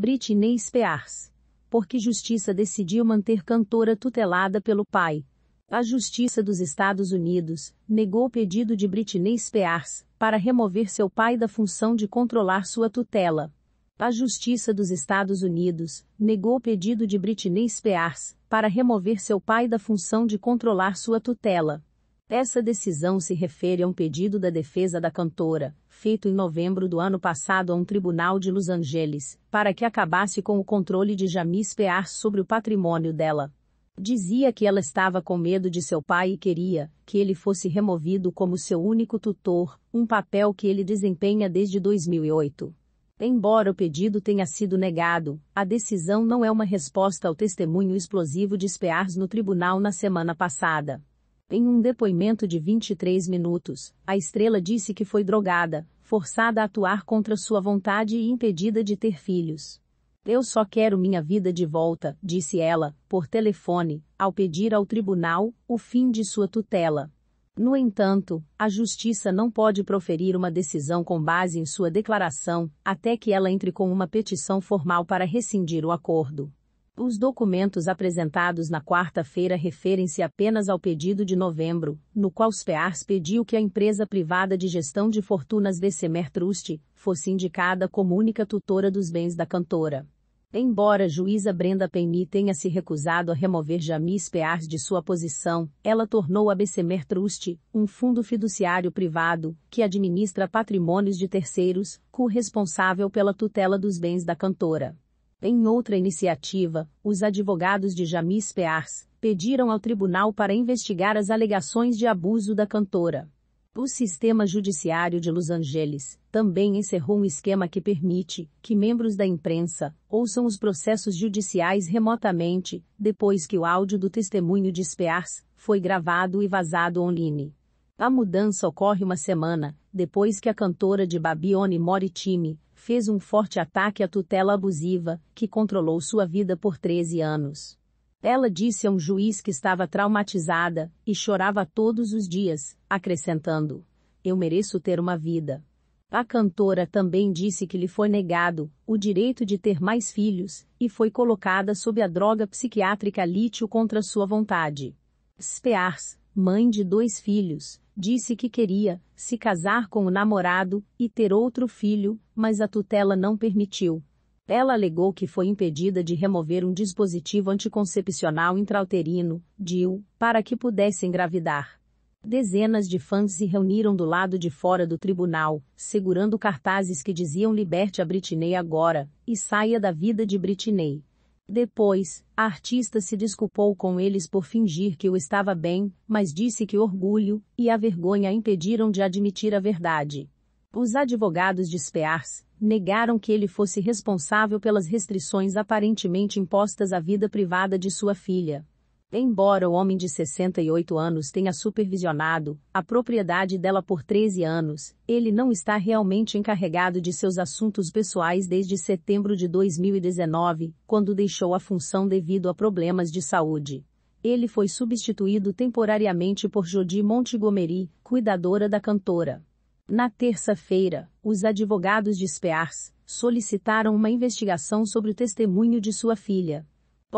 Britney Spears. Porque justiça decidiu manter cantora tutelada pelo pai. A Justiça dos Estados Unidos negou o pedido de Britney Spears para remover seu pai da função de controlar sua tutela. A Justiça dos Estados Unidos negou o pedido de Britney Spears para remover seu pai da função de controlar sua tutela. Essa decisão se refere a um pedido da defesa da cantora, feito em novembro do ano passado a um tribunal de Los Angeles, para que acabasse com o controle de Jamis Pear sobre o patrimônio dela. Dizia que ela estava com medo de seu pai e queria que ele fosse removido como seu único tutor, um papel que ele desempenha desde 2008. Embora o pedido tenha sido negado, a decisão não é uma resposta ao testemunho explosivo de Spears no tribunal na semana passada. Em um depoimento de 23 minutos, a estrela disse que foi drogada, forçada a atuar contra sua vontade e impedida de ter filhos. Eu só quero minha vida de volta, disse ela, por telefone, ao pedir ao tribunal o fim de sua tutela. No entanto, a justiça não pode proferir uma decisão com base em sua declaração, até que ela entre com uma petição formal para rescindir o acordo. Os documentos apresentados na quarta-feira referem-se apenas ao pedido de novembro, no qual SPEARS pediu que a empresa privada de gestão de fortunas Bessemer Trust fosse indicada como única tutora dos bens da cantora. Embora a juíza Brenda Penny tenha se recusado a remover Jamie Spears de sua posição, ela tornou a Bessemer Trust, um fundo fiduciário privado, que administra patrimônios de terceiros, corresponsável pela tutela dos bens da cantora. Em outra iniciativa, os advogados de Jamis Pears pediram ao tribunal para investigar as alegações de abuso da cantora. O sistema judiciário de Los Angeles também encerrou um esquema que permite que membros da imprensa ouçam os processos judiciais remotamente, depois que o áudio do testemunho de Spears foi gravado e vazado online. A mudança ocorre uma semana depois que a cantora de Babione Moritime fez um forte ataque à tutela abusiva, que controlou sua vida por 13 anos. Ela disse a um juiz que estava traumatizada e chorava todos os dias, acrescentando: Eu mereço ter uma vida. A cantora também disse que lhe foi negado o direito de ter mais filhos e foi colocada sob a droga psiquiátrica lítio contra sua vontade. Spears, mãe de dois filhos, disse que queria se casar com o namorado e ter outro filho, mas a tutela não permitiu. Ela alegou que foi impedida de remover um dispositivo anticoncepcional intrauterino, (DIL) para que pudesse engravidar. Dezenas de fãs se reuniram do lado de fora do tribunal, segurando cartazes que diziam liberte a Britney agora e saia da vida de Britney. Depois, a artista se desculpou com eles por fingir que o estava bem, mas disse que o orgulho e a vergonha impediram de admitir a verdade. Os advogados de Spears negaram que ele fosse responsável pelas restrições aparentemente impostas à vida privada de sua filha. Embora o homem de 68 anos tenha supervisionado a propriedade dela por 13 anos, ele não está realmente encarregado de seus assuntos pessoais desde setembro de 2019, quando deixou a função devido a problemas de saúde. Ele foi substituído temporariamente por Jodi Montgomery, cuidadora da cantora. Na terça-feira, os advogados de Spears solicitaram uma investigação sobre o testemunho de sua filha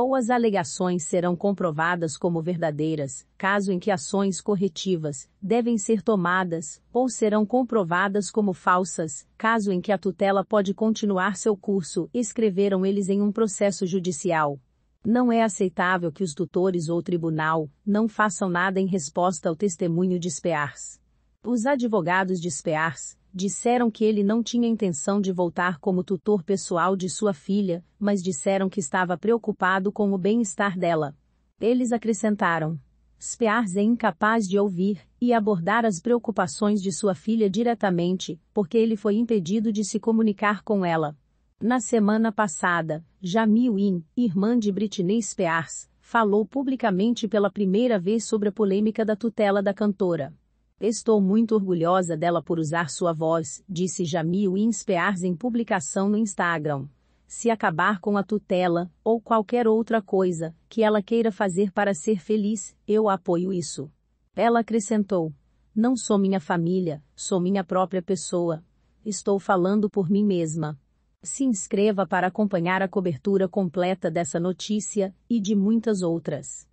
ou as alegações serão comprovadas como verdadeiras, caso em que ações corretivas devem ser tomadas, ou serão comprovadas como falsas, caso em que a tutela pode continuar seu curso, escreveram eles em um processo judicial. Não é aceitável que os tutores ou tribunal não façam nada em resposta ao testemunho de Spears. Os advogados de Spears disseram que ele não tinha intenção de voltar como tutor pessoal de sua filha, mas disseram que estava preocupado com o bem-estar dela. Eles acrescentaram: Spears é incapaz de ouvir e abordar as preocupações de sua filha diretamente, porque ele foi impedido de se comunicar com ela. Na semana passada, Jamie Wynne, irmã de Britney Spears, falou publicamente pela primeira vez sobre a polêmica da tutela da cantora. Estou muito orgulhosa dela por usar sua voz, disse Jamil Inspears em publicação no Instagram. Se acabar com a tutela, ou qualquer outra coisa, que ela queira fazer para ser feliz, eu apoio isso. Ela acrescentou. Não sou minha família, sou minha própria pessoa. Estou falando por mim mesma. Se inscreva para acompanhar a cobertura completa dessa notícia, e de muitas outras.